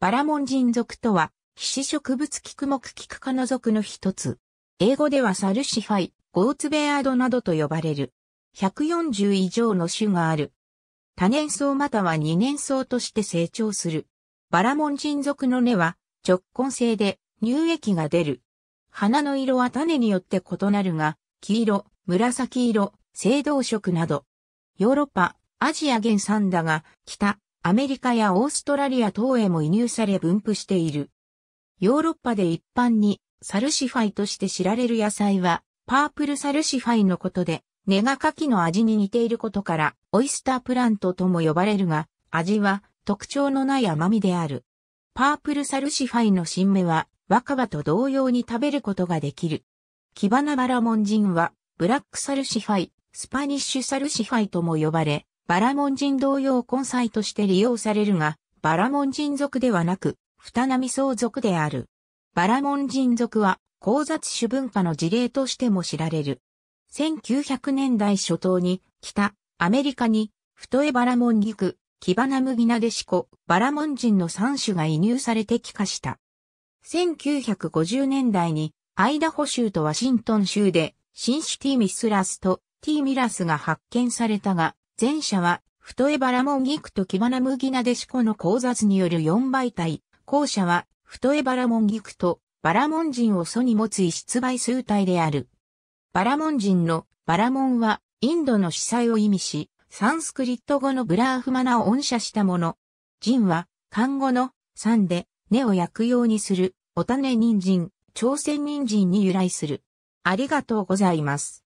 バラモン人属とは、皮脂植物菊目菊科の属の一つ。英語ではサルシファイ、ゴーツベアードなどと呼ばれる。140以上の種がある。多年草または二年草として成長する。バラモン人属の根は直根性で乳液が出る。花の色は種によって異なるが、黄色、紫色、青銅色など。ヨーロッパ、アジア原産だが、北、アメリカやオーストラリア等へも輸入され分布している。ヨーロッパで一般にサルシファイとして知られる野菜はパープルサルシファイのことで根が柿の味に似ていることからオイスタープラントとも呼ばれるが味は特徴のない甘みである。パープルサルシファイの新芽は若葉と同様に食べることができる。キバナバラモンジンはブラックサルシファイ、スパニッシュサルシファイとも呼ばれ、バラモン人同様根菜として利用されるが、バラモン人族ではなく、二波相族である。バラモン人族は、交雑種文化の事例としても知られる。1900年代初頭に、北、アメリカに、太エバラモン菊、キバナムギナデシコ、バラモン人の3種が移入されて帰化した。1950年代に、アイダホ州とワシントン州で、新種ティミスラスとティーミラスが発見されたが、前者は、太えバラモンギクとキバナムギナデシコの交雑による4媒体。後者は、太えバラモンギクと、バラモン人を祖に持つ異質媒数体である。バラモン人のバラモンは、インドの司祭を意味し、サンスクリット語のブラーフマナを音写したもの。人は、漢語の、三で、根を焼くようにする、お種人参、朝鮮人参に由来する。ありがとうございます。